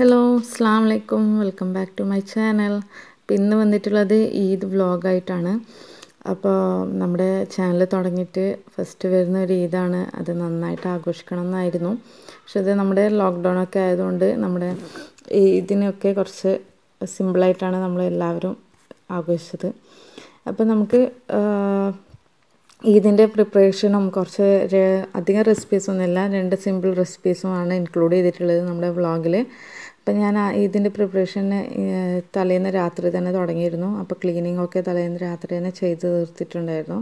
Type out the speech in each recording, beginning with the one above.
hello അസ്സാം വലൈക്കും welcome back to my channel അപ്പം ഇന്ന് വന്നിട്ടുള്ളത് ഈദ് വ്ലോഗായിട്ടാണ് അപ്പോൾ നമ്മുടെ ചാനൽ തുടങ്ങിയിട്ട് ഫസ്റ്റ് വരുന്ന ഒരു ഈദാണ് അത് നന്നായിട്ട് ആഘോഷിക്കണം എന്നായിരുന്നു പക്ഷെ അത് നമ്മുടെ ലോക്ക്ഡൗണൊക്കെ ആയതുകൊണ്ട് നമ്മുടെ ഈദിനൊക്കെ കുറച്ച് സിമ്പിളായിട്ടാണ് നമ്മൾ എല്ലാവരും ആഘോഷിച്ചത് അപ്പോൾ നമുക്ക് ഈദിൻ്റെ പ്രിപ്പറേഷനും കുറച്ച് അധികം റെസിപ്പീസൊന്നുമില്ല രണ്ട് സിമ്പിൾ റെസിപ്പീസുമാണ് ഇൻക്ലൂഡ് ചെയ്തിട്ടുള്ളത് നമ്മുടെ വ്ളോഗിൽ അപ്പം ഞാൻ ഇതിൻ്റെ പ്രിപ്പറേഷന് തലേന്ന് രാത്രി തന്നെ തുടങ്ങിയിരുന്നു അപ്പോൾ ക്ലീനിങ് ഒക്കെ തലേന്ന് രാത്രി തന്നെ ചെയ്ത് തീർത്തിട്ടുണ്ടായിരുന്നു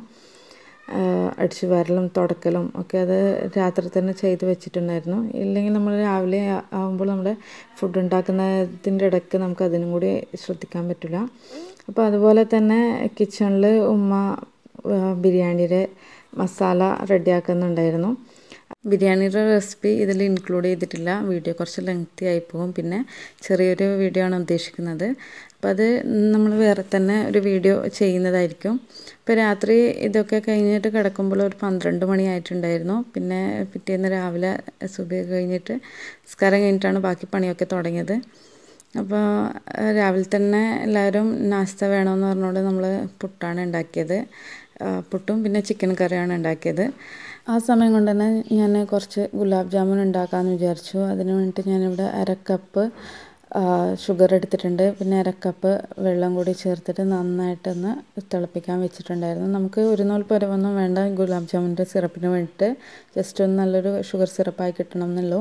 അടിച്ചു വരലും തുടക്കലും ഒക്കെ അത് രാത്രി തന്നെ ചെയ്ത് വെച്ചിട്ടുണ്ടായിരുന്നു ഇല്ലെങ്കിൽ നമ്മൾ രാവിലെ ആകുമ്പോൾ നമ്മുടെ ഫുഡ് ഉണ്ടാക്കുന്നതിൻ്റെ ഇടയ്ക്ക് നമുക്ക് അതിനും കൂടി ശ്രദ്ധിക്കാൻ പറ്റില്ല അപ്പോൾ അതുപോലെ തന്നെ കിച്ചണിൽ ഉമ്മ ബിരിയാണിയുടെ മസാല റെഡിയാക്കുന്നുണ്ടായിരുന്നു ബിരിയാണിയുടെ റെസിപ്പി ഇതിൽ ഇൻക്ലൂഡ് ചെയ്തിട്ടില്ല വീഡിയോ കുറച്ച് ലെങ്ത്തി ആയി പോകും പിന്നെ ചെറിയൊരു വീഡിയോ ആണ് ഉദ്ദേശിക്കുന്നത് അപ്പോൾ അത് നമ്മൾ വേറെ തന്നെ ഒരു വീഡിയോ ചെയ്യുന്നതായിരിക്കും ഇപ്പോൾ രാത്രി ഇതൊക്കെ കഴിഞ്ഞിട്ട് കിടക്കുമ്പോൾ ഒരു പന്ത്രണ്ട് മണിയായിട്ടുണ്ടായിരുന്നു പിന്നെ പിറ്റേന്ന് രാവിലെ സുബ കഴിഞ്ഞിട്ട് സ്കാരം കഴിഞ്ഞിട്ടാണ് ബാക്കി പണിയൊക്കെ തുടങ്ങിയത് അപ്പോൾ രാവിലെ തന്നെ എല്ലാവരും നാസ്ത വേണമെന്ന് പറഞ്ഞുകൊണ്ട് നമ്മൾ പുട്ടാണ് ഉണ്ടാക്കിയത് പുട്ടും പിന്നെ ചിക്കൻ കറിയാണ് ഉണ്ടാക്കിയത് ആ സമയം കൊണ്ട് തന്നെ ഞാൻ കുറച്ച് ഗുലാബ് ജാമുൻ ഉണ്ടാക്കാമെന്ന് വിചാരിച്ചു അതിന് വേണ്ടിയിട്ട് ഞാനിവിടെ അരക്കപ്പ് കപ്പ് ഷുഗർ എടുത്തിട്ടുണ്ട് പിന്നെ അരക്കപ്പ് കപ്പ് വെള്ളം കൂടി ചേർത്തിട്ട് നന്നായിട്ടൊന്ന് തിളപ്പിക്കാൻ വെച്ചിട്ടുണ്ടായിരുന്നു നമുക്ക് ഒരു നോൽ പരവൊന്നും വേണ്ട ഗുലാബ് ജാമുൻ്റെ സിറപ്പിന് വേണ്ടിയിട്ട് ജസ്റ്റ് ഒന്ന് നല്ലൊരു ഷുഗർ സിറപ്പായി കിട്ടണം എന്നുള്ളൂ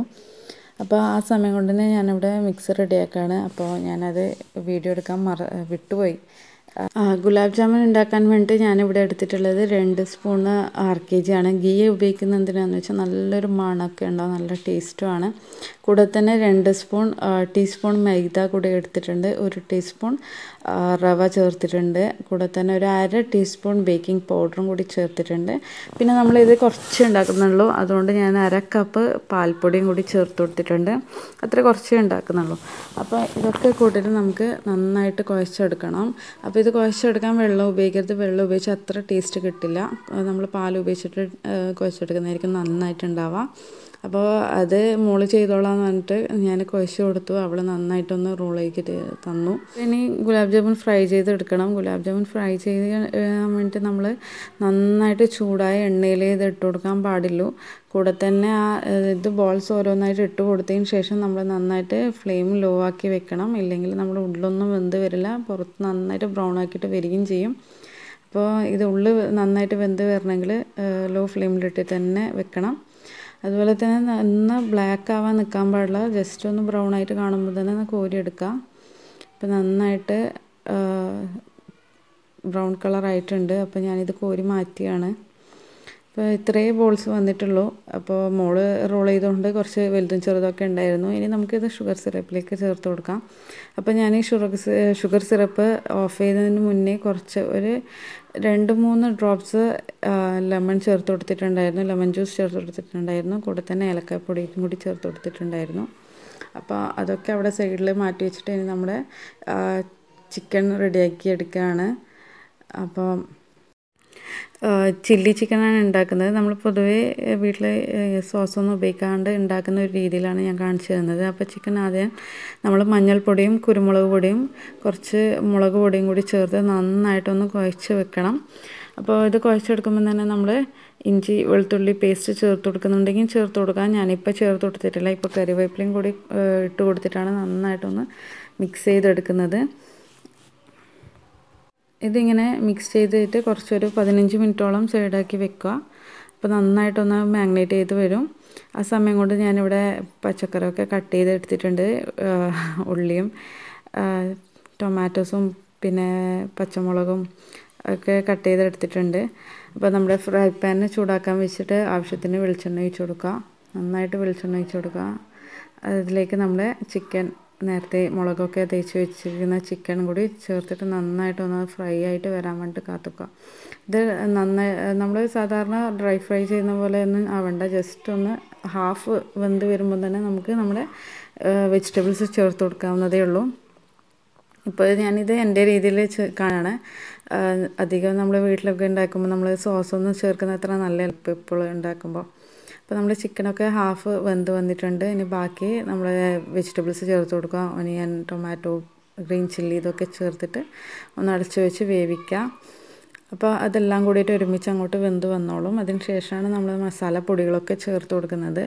അപ്പോൾ ആ സമയം കൊണ്ട് തന്നെ ഞാനിവിടെ മിക്സ് റെഡിയാക്കുകയാണ് അപ്പോൾ ഞാനത് വീഡിയോ എടുക്കാൻ മറ വിട്ടുപോയി ഗുലാബ് ജാമുൻ ഉണ്ടാക്കാൻ വേണ്ടി ഞാനിവിടെ എടുത്തിട്ടുള്ളത് രണ്ട് സ്പൂണ് ആർ കെ ജി ആണ് ഗീ ഉപയോഗിക്കുന്നത് എന്തിനാണെന്ന് വെച്ചാൽ നല്ലൊരു മണമൊക്കെ ഉണ്ടാവും നല്ല ടേസ്റ്റുമാണ് കൂടെ തന്നെ രണ്ട് സ്പൂൺ ടീസ്പൂൺ മൈദ കൂടെ എടുത്തിട്ടുണ്ട് ഒരു ടീസ്പൂൺ റവ ചേർത്തിട്ടുണ്ട് കൂടെ തന്നെ ഒരു അര ടീസ്പൂൺ ബേക്കിംഗ് പൗഡറും കൂടി ചേർത്തിട്ടുണ്ട് പിന്നെ നമ്മളിത് കുറച്ച് ഉണ്ടാക്കുന്നുള്ളൂ അതുകൊണ്ട് ഞാൻ അര കപ്പ് പാൽപ്പൊടിയും കൂടി ചേർത്ത് കൊടുത്തിട്ടുണ്ട് അത്ര കുറച്ചേ ഉണ്ടാക്കുന്നുള്ളൂ അപ്പോൾ ഇതൊക്കെ കൂട്ടിയിട്ട് നമുക്ക് നന്നായിട്ട് കുഴച്ചെടുക്കണം അപ്പോൾ ഇത് കുഴച്ചെടുക്കാൻ വെള്ളം ഉപയോഗിക്കരുത് വെള്ളം ഉപയോഗിച്ച് അത്ര ടേസ്റ്റ് കിട്ടില്ല നമ്മൾ പാൽ ഉപയോഗിച്ചിട്ട് കുഴച്ചെടുക്കുന്നതായിരിക്കും നന്നായിട്ടുണ്ടാവുക അപ്പോൾ അത് മോള് ചെയ്തോളാന്ന് പറഞ്ഞിട്ട് ഞാൻ കുഴച്ച് കൊടുത്തു അവൾ നന്നായിട്ടൊന്ന് റോളേക്ക് തന്നു ഇനി ഗുലാബ് ജാമുൻ ഫ്രൈ ചെയ്തെടുക്കണം ഗുലാബ് ജാമുൻ ഫ്രൈ ചെയ്ത് വേണ്ടിയിട്ട് നമ്മൾ നന്നായിട്ട് ചൂടായ എണ്ണയിൽ ഇത് ഇട്ട് കൊടുക്കാൻ പാടുള്ളൂ കൂടെ തന്നെ ആ ഇത് ബോൾസ് ഓരോന്നായിട്ട് ഇട്ട് കൊടുത്തതിന് ശേഷം നമ്മൾ നന്നായിട്ട് ഫ്ലെയിം ലോ ആക്കി വെക്കണം ഇല്ലെങ്കിൽ നമ്മൾ ഉള്ളിലൊന്നും വെന്ത് വരില്ല പുറത്ത് നന്നായിട്ട് ബ്രൗൺ ആക്കിയിട്ട് വരികയും ചെയ്യും അപ്പോൾ ഇത് ഉള്ളിൽ നന്നായിട്ട് വെന്ത് വരണമെങ്കിൽ ലോ ഫ്ലെയിമിലിട്ട് തന്നെ വെക്കണം അതുപോലെ തന്നെ നന്ന ബ്ലാക്ക് ആവാൻ നിൽക്കാൻ പാടില്ല ജസ്റ്റ് ഒന്ന് ബ്രൗൺ ആയിട്ട് കാണുമ്പോൾ തന്നെ കോരിയെടുക്കുക അപ്പം നന്നായിട്ട് ബ്രൗൺ കളർ ആയിട്ടുണ്ട് അപ്പോൾ ഞാനിത് കോരി മാറ്റിയാണ് അപ്പോൾ ഇത്രയേ ബോൾസ് വന്നിട്ടുള്ളൂ അപ്പോൾ മോള് റോൾ ചെയ്തുകൊണ്ട് കുറച്ച് വലുതും ചെറുതൊക്കെ ഉണ്ടായിരുന്നു ഇനി നമുക്കിത് ഷുഗർ സിറപ്പിലേക്ക് ചേർത്ത് കൊടുക്കാം അപ്പോൾ ഞാൻ ഈ ഷുഗർ ഷുഗർ സിറപ്പ് ഓഫ് ചെയ്തതിന് മുന്നേ കുറച്ച് ഒരു രണ്ട് മൂന്ന് ഡ്രോപ്സ് ലെമൺ ചേർത്ത് കൊടുത്തിട്ടുണ്ടായിരുന്നു ലെമൺ ജ്യൂസ് ചേർത്ത് കൊടുത്തിട്ടുണ്ടായിരുന്നു കൂടെ തന്നെ ഏലക്കാപ്പൊടിയും കൂടി ചേർത്ത് കൊടുത്തിട്ടുണ്ടായിരുന്നു അപ്പോൾ അതൊക്കെ അവിടെ സൈഡിൽ മാറ്റി വെച്ചിട്ട് ഇനി നമ്മുടെ ചിക്കൻ റെഡിയാക്കി എടുക്കുകയാണ് അപ്പോൾ ചില്ലി ചിക്കനാണ് ഉണ്ടാക്കുന്നത് നമ്മൾ പൊതുവേ വീട്ടിൽ സോസൊന്നും ഉപയോഗിക്കാണ്ട് ഉണ്ടാക്കുന്ന ഒരു രീതിയിലാണ് ഞാൻ കാണിച്ചു തരുന്നത് അപ്പോൾ ചിക്കൻ ആദ്യം നമ്മൾ മഞ്ഞൾപ്പൊടിയും കുരുമുളക് പൊടിയും കുറച്ച് മുളക് പൊടിയും കൂടി ചേർത്ത് നന്നായിട്ടൊന്ന് കുഴച്ച് വെക്കണം അപ്പോൾ ഇത് കുഴച്ചെടുക്കുമ്പോൾ തന്നെ നമ്മൾ ഇഞ്ചി വെളുത്തുള്ളി പേസ്റ്റ് ചേർത്ത് കൊടുക്കുന്നുണ്ടെങ്കിൽ ചേർത്ത് കൊടുക്കാം ഞാനിപ്പോൾ ചേർത്ത് കൊടുത്തിട്ടില്ല ഇപ്പോൾ കറിവേപ്പിലയും കൂടി ഇട്ട് കൊടുത്തിട്ടാണ് നന്നായിട്ടൊന്ന് മിക്സ് ചെയ്തെടുക്കുന്നത് ഇതിങ്ങനെ മിക്സ് ചെയ്തിട്ട് കുറച്ചൊരു പതിനഞ്ച് മിനിറ്റോളം സൈഡാക്കി വെക്കുക അപ്പോൾ നന്നായിട്ടൊന്ന് മാഗ്നേറ്റ് ചെയ്ത് വരും ആ സമയം കൊണ്ട് ഞാനിവിടെ പച്ചക്കറിയൊക്കെ കട്ട് ചെയ്ത് എടുത്തിട്ടുണ്ട് ഉള്ളിയും ടൊമാറ്റോസും പിന്നെ പച്ചമുളകും ഒക്കെ കട്ട് ചെയ്തെടുത്തിട്ടുണ്ട് അപ്പോൾ നമ്മുടെ ഫ്രൈ പാനിന് ചൂടാക്കാൻ വെച്ചിട്ട് ആവശ്യത്തിന് വെളിച്ചെണ്ണ ഒഴിച്ച് കൊടുക്കുക നന്നായിട്ട് വെളിച്ചെണ്ണ ഒഴിച്ച് കൊടുക്കുക അതിലേക്ക് നമ്മുടെ ചിക്കൻ നേരത്തെ മുളകൊക്കെ തേച്ച് വെച്ചിരിക്കുന്ന ചിക്കൻ കൂടി ചേർത്തിട്ട് നന്നായിട്ട് ഒന്ന് ഫ്രൈ ആയിട്ട് വരാൻ വേണ്ടിയിട്ട് കാത്തുക്കുക ഇത് നന്നായി നമ്മൾ സാധാരണ ഡ്രൈ ഫ്രൈ ചെയ്യുന്ന പോലെ ഒന്നും ആവണ്ട ജസ്റ്റ് ഒന്ന് ഹാഫ് വെന്ത് വരുമ്പോൾ തന്നെ നമുക്ക് നമ്മുടെ വെജിറ്റബിൾസ് ചേർത്ത് കൊടുക്കാവുന്നതേ ഉള്ളൂ ഇപ്പോൾ ഞാനിത് എൻ്റെ രീതിയിൽ കാണാണ് അധികം നമ്മൾ വീട്ടിലൊക്കെ ഉണ്ടാക്കുമ്പോൾ നമ്മൾ സോസൊന്നും ചേർക്കുന്ന അത്ര നല്ല എളുപ്പം ഇപ്പോൾ ഉണ്ടാക്കുമ്പോൾ അപ്പോൾ നമ്മൾ ചിക്കനൊക്കെ ഹാഫ് വെന്ത് വന്നിട്ടുണ്ട് ഇനി ബാക്കി നമ്മൾ വെജിറ്റബിൾസ് ചേർത്ത് കൊടുക്കുക ഒനിയൻ ടൊമാറ്റോ ഗ്രീൻ ചില്ലി ഇതൊക്കെ ചേർത്തിട്ട് ഒന്ന് അടച്ച് വെച്ച് വേവിക്കാം അപ്പോൾ അതെല്ലാം കൂടിയിട്ട് ഒരുമിച്ച് അങ്ങോട്ട് വെന്ത് വന്നോളും അതിന് ശേഷമാണ് നമ്മൾ മസാല പൊടികളൊക്കെ ചേർത്ത് കൊടുക്കുന്നത്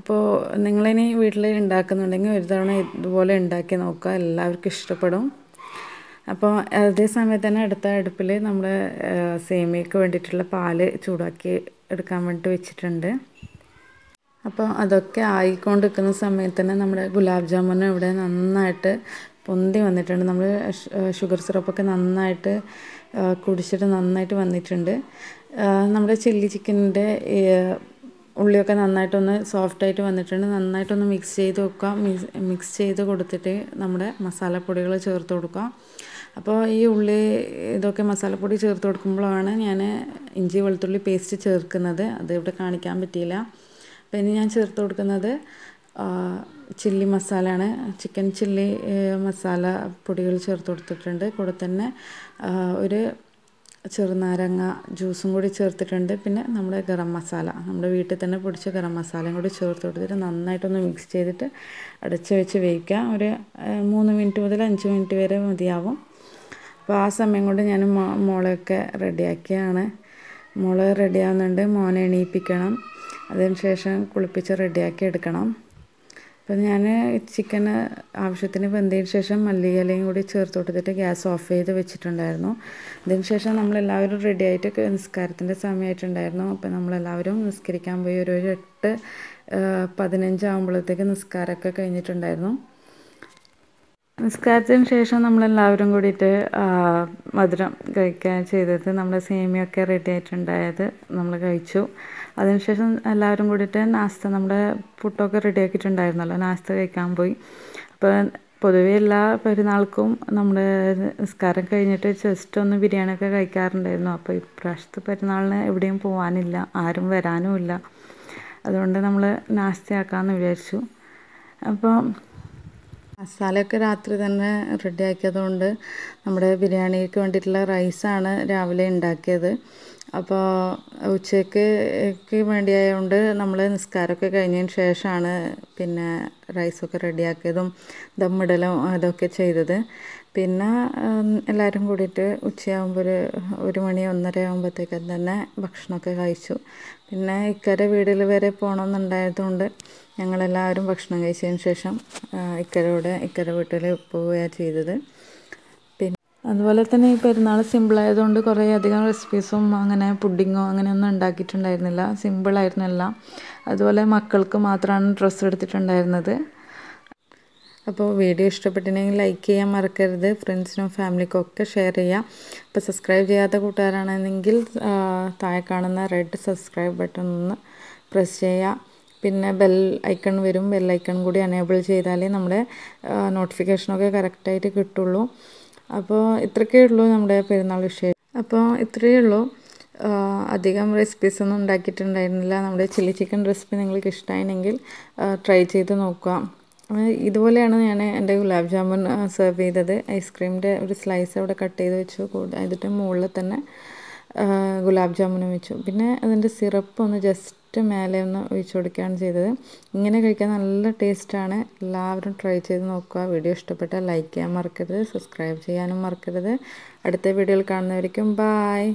അപ്പോൾ നിങ്ങളിനി വീട്ടിൽ ഉണ്ടാക്കുന്നുണ്ടെങ്കിൽ ഒരു തവണ ഇതുപോലെ ഉണ്ടാക്കി നോക്കുക എല്ലാവർക്കും ഇഷ്ടപ്പെടും അപ്പോൾ അതേ സമയത്ത് തന്നെ അടുത്ത അടുപ്പിൽ നമ്മൾ സേമിയയ്ക്ക് വേണ്ടിയിട്ടുള്ള പാല് ചൂടാക്കി എടുക്കാൻ വേണ്ടിയിട്ട് വെച്ചിട്ടുണ്ട് അപ്പോൾ അതൊക്കെ ആയിക്കൊണ്ട് നിൽക്കുന്ന സമയത്ത് തന്നെ നമ്മുടെ ഗുലാബ് ജാമുന് ഇവിടെ നന്നായിട്ട് പൊന്തി വന്നിട്ടുണ്ട് നമ്മൾ ഷുഗർ സിറപ്പൊക്കെ നന്നായിട്ട് കുടിച്ചിട്ട് നന്നായിട്ട് വന്നിട്ടുണ്ട് നമ്മുടെ ചില്ലി ചിക്കനിൻ്റെ ഉള്ളിയൊക്കെ നന്നായിട്ടൊന്ന് സോഫ്റ്റായിട്ട് വന്നിട്ടുണ്ട് നന്നായിട്ടൊന്ന് മിക്സ് ചെയ്ത് വെക്കുക മിക്സ് ചെയ്ത് കൊടുത്തിട്ട് നമ്മുടെ മസാലപ്പൊടികൾ ചേർത്ത് കൊടുക്കുക അപ്പോൾ ഈ ഉള്ളി ഇതൊക്കെ മസാലപ്പൊടി ചേർത്ത് കൊടുക്കുമ്പോഴാണ് ഞാൻ ഇഞ്ചി വെളുത്തുള്ളി പേസ്റ്റ് ചേർക്കുന്നത് അത് ഇവിടെ കാണിക്കാൻ പറ്റിയില്ല അപ്പം ഇനി ഞാൻ ചേർത്ത് കൊടുക്കുന്നത് ചില്ലി മസാലയാണ് ചിക്കൻ ചില്ലി മസാല പൊടികൾ ചേർത്ത് കൊടുത്തിട്ടുണ്ട് കൂടെ തന്നെ ഒരു ചെറുനാരങ്ങ ജ്യൂസും കൂടി ചേർത്തിട്ടുണ്ട് പിന്നെ നമ്മുടെ ഗരം മസാല നമ്മുടെ വീട്ടിൽ തന്നെ പൊടിച്ച ഗരം മസാലയും കൂടി ചേർത്ത് കൊടുത്തിട്ട് നന്നായിട്ടൊന്ന് മിക്സ് ചെയ്തിട്ട് അടച്ച് വെച്ച് വേവിക്കാം ഒരു മൂന്ന് മിനിറ്റ് മുതൽ അഞ്ച് മിനിറ്റ് വരെ മതിയാവും അപ്പോൾ ആ സമയം കൊണ്ട് ഞാൻ മോളെയൊക്കെ റെഡിയാക്കിയാണ് മോള് റെഡിയാവുന്നുണ്ട് മോനെ എണീപ്പിക്കണം അതിന് ശേഷം കുളിപ്പിച്ച് റെഡിയാക്കി എടുക്കണം അപ്പം ഞാൻ ചിക്കൻ ആവശ്യത്തിന് വെന്തതിന് ശേഷം മല്ലിയിലയും കൂടി ചേർത്ത് കൊടുത്തിട്ട് ഗ്യാസ് ഓഫ് ചെയ്ത് വെച്ചിട്ടുണ്ടായിരുന്നു അതിന് ശേഷം നമ്മളെല്ലാവരും റെഡി ആയിട്ട് നിസ്കാരത്തിൻ്റെ സമയമായിട്ടുണ്ടായിരുന്നു അപ്പം നമ്മളെല്ലാവരും നിസ്കരിക്കാൻ പോയി ഒരു എട്ട് പതിനഞ്ചാകുമ്പോഴത്തേക്ക് നിസ്കാരമൊക്കെ കഴിഞ്ഞിട്ടുണ്ടായിരുന്നു നിസ്കാരത്തിന് ശേഷം നമ്മളെല്ലാവരും കൂടിയിട്ട് മധുരം കഴിക്കാൻ ചെയ്തത് നമ്മുടെ സേമിയൊക്കെ റെഡി ആയിട്ടുണ്ടായത് നമ്മൾ കഴിച്ചു അതിനുശേഷം എല്ലാവരും കൂടിയിട്ട് നാസ്ത നമ്മുടെ പുട്ടൊക്കെ ആക്കിയിട്ടുണ്ടായിരുന്നല്ലോ നാസ്ത കഴിക്കാൻ പോയി അപ്പോൾ പൊതുവേ എല്ലാ പെരുന്നാൾക്കും നമ്മുടെ നിസ്കാരം കഴിഞ്ഞിട്ട് ജസ്റ്റ് ഒന്ന് ബിരിയാണി ഒക്കെ കഴിക്കാറുണ്ടായിരുന്നു അപ്പോൾ ഇപ്രാവശ്യത്തെ പെരുന്നാളിന് എവിടെയും പോകാനില്ല ആരും വരാനുമില്ല അതുകൊണ്ട് നമ്മൾ നാസ്തയാക്കാമെന്ന് വിചാരിച്ചു അപ്പോൾ മസാലയൊക്കെ രാത്രി തന്നെ റെഡിയാക്കിയതുകൊണ്ട് നമ്മുടെ ബിരിയാണിക്ക് വേണ്ടിയിട്ടുള്ള റൈസാണ് രാവിലെ ഉണ്ടാക്കിയത് അപ്പോൾ ഉച്ചയ്ക്ക് വേണ്ടിയായതുകൊണ്ട് നമ്മൾ നിസ്കാരമൊക്കെ കഴിഞ്ഞതിന് ശേഷമാണ് പിന്നെ റൈസൊക്കെ റെഡിയാക്കിയതും ദമ്മിടലും അതൊക്കെ ചെയ്തത് പിന്നെ എല്ലാവരും കൂടിയിട്ട് ഉച്ചയാകുമ്പോൾ ഒരു ഒരു മണി ഒന്നര ആകുമ്പോഴത്തേക്കും തന്നെ ഭക്ഷണമൊക്കെ കഴിച്ചു പിന്നെ ഇക്കരെ വീടിൽ വരെ പോകണമെന്നുണ്ടായതുകൊണ്ട് ഞങ്ങളെല്ലാവരും ഭക്ഷണം കഴിച്ചതിന് ശേഷം ഇക്കരയോടെ ഇക്കര വീട്ടിൽ പോവുകയാണ് ചെയ്തത് അതുപോലെ തന്നെ ഈ പെരുന്നാൾ സിമ്പിളായതുകൊണ്ട് കുറേ അധികം റെസിപ്പീസും അങ്ങനെ പുഡിങ്ങോ അങ്ങനെയൊന്നും ഉണ്ടാക്കിയിട്ടുണ്ടായിരുന്നില്ല സിമ്പിളായിരുന്നു എല്ലാം അതുപോലെ മക്കൾക്ക് മാത്രമാണ് ഡ്രസ്സ് എടുത്തിട്ടുണ്ടായിരുന്നത് അപ്പോൾ വീഡിയോ ഇഷ്ടപ്പെട്ടിട്ടുണ്ടെങ്കിൽ ലൈക്ക് ചെയ്യാൻ മറക്കരുത് ഫ്രണ്ട്സിനും ഫാമിലിക്കും ഒക്കെ ഷെയർ ചെയ്യാം അപ്പോൾ സബ്സ്ക്രൈബ് ചെയ്യാത്ത കൂട്ടുകാരാണെന്നെങ്കിൽ താഴെ കാണുന്ന റെഡ് സബ്സ്ക്രൈബ് ബട്ടൺ ഒന്ന് പ്രസ് ചെയ്യുക പിന്നെ ബെൽ ഐക്കൺ വരും ബെൽ ഐക്കൺ കൂടി എനേബിൾ ചെയ്താലേ നമ്മുടെ നോട്ടിഫിക്കേഷനൊക്കെ കറക്റ്റായിട്ട് കിട്ടുള്ളൂ അപ്പോൾ ഇത്രയൊക്കെ ഉള്ളൂ നമ്മുടെ പെരുന്നാൾ വിഷയം അപ്പോൾ ഇത്രയേ ഉള്ളൂ അധികം റെസിപ്പീസ് ഒന്നും ഉണ്ടാക്കിയിട്ടുണ്ടായിരുന്നില്ല നമ്മുടെ ചില്ലി ചിക്കൻ റെസിപ്പി നിങ്ങൾക്ക് ഇഷ്ടമായിരുന്നെങ്കിൽ ട്രൈ ചെയ്ത് നോക്കുക ഇതുപോലെയാണ് ഞാൻ എൻ്റെ ഗുലാബ് ജാമുൻ സെർവ് ചെയ്തത് ഐസ്ക്രീമിൻ്റെ ഒരു സ്ലൈസ് അവിടെ കട്ട് ചെയ്ത് വെച്ചു കൂടെ അതിൻ്റെ മുകളിൽ തന്നെ ഗുലാബ് ജാമുനും വെച്ചു പിന്നെ അതിൻ്റെ സിറപ്പ് ഒന്ന് ജസ്റ്റ് ജസ്റ്റ് മേലെ ഒന്ന് ഒഴിച്ചു കൊടുക്കുകയാണ് ചെയ്തത് ഇങ്ങനെ കഴിക്കാൻ നല്ല ടേസ്റ്റാണ് എല്ലാവരും ട്രൈ ചെയ്ത് നോക്കുക വീഡിയോ ഇഷ്ടപ്പെട്ടാൽ ലൈക്ക് ചെയ്യാൻ മറക്കരുത് സബ്സ്ക്രൈബ് ചെയ്യാനും മറക്കരുത് അടുത്ത വീഡിയോയിൽ കാണുന്നവരിക്കും ബായ്